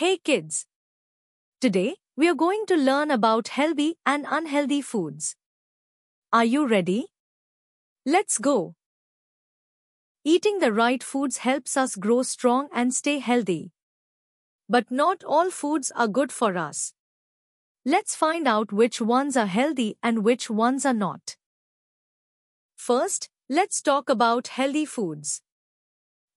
Hey kids! Today, we are going to learn about healthy and unhealthy foods. Are you ready? Let's go! Eating the right foods helps us grow strong and stay healthy. But not all foods are good for us. Let's find out which ones are healthy and which ones are not. First, let's talk about healthy foods.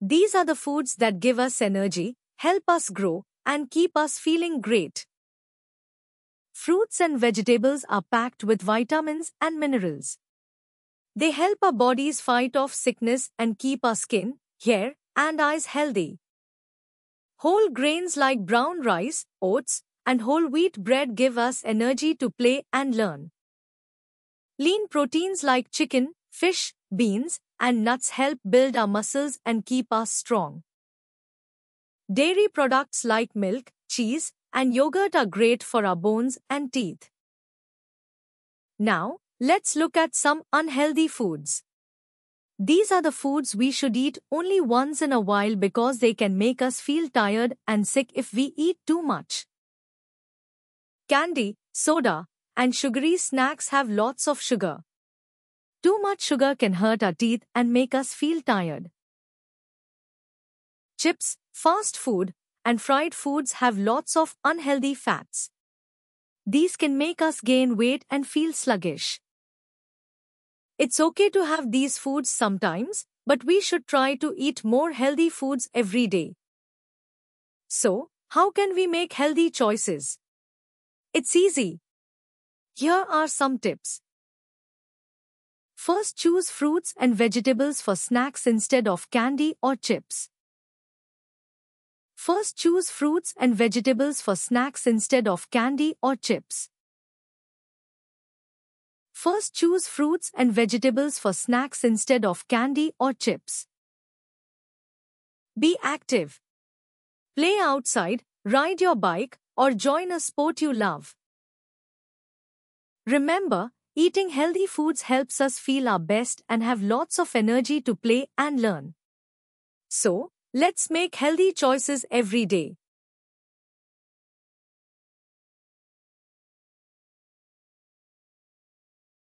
These are the foods that give us energy, help us grow, and keep us feeling great. Fruits and vegetables are packed with vitamins and minerals. They help our bodies fight off sickness and keep our skin, hair, and eyes healthy. Whole grains like brown rice, oats, and whole wheat bread give us energy to play and learn. Lean proteins like chicken, fish, beans, and nuts help build our muscles and keep us strong. Dairy products like milk, cheese, and yogurt are great for our bones and teeth. Now, let's look at some unhealthy foods. These are the foods we should eat only once in a while because they can make us feel tired and sick if we eat too much. Candy, soda, and sugary snacks have lots of sugar. Too much sugar can hurt our teeth and make us feel tired. Chips, Fast food and fried foods have lots of unhealthy fats. These can make us gain weight and feel sluggish. It's okay to have these foods sometimes, but we should try to eat more healthy foods every day. So, how can we make healthy choices? It's easy. Here are some tips. First, choose fruits and vegetables for snacks instead of candy or chips. First choose fruits and vegetables for snacks instead of candy or chips. First choose fruits and vegetables for snacks instead of candy or chips. Be active. Play outside, ride your bike, or join a sport you love. Remember, eating healthy foods helps us feel our best and have lots of energy to play and learn. So, Let's make healthy choices every day.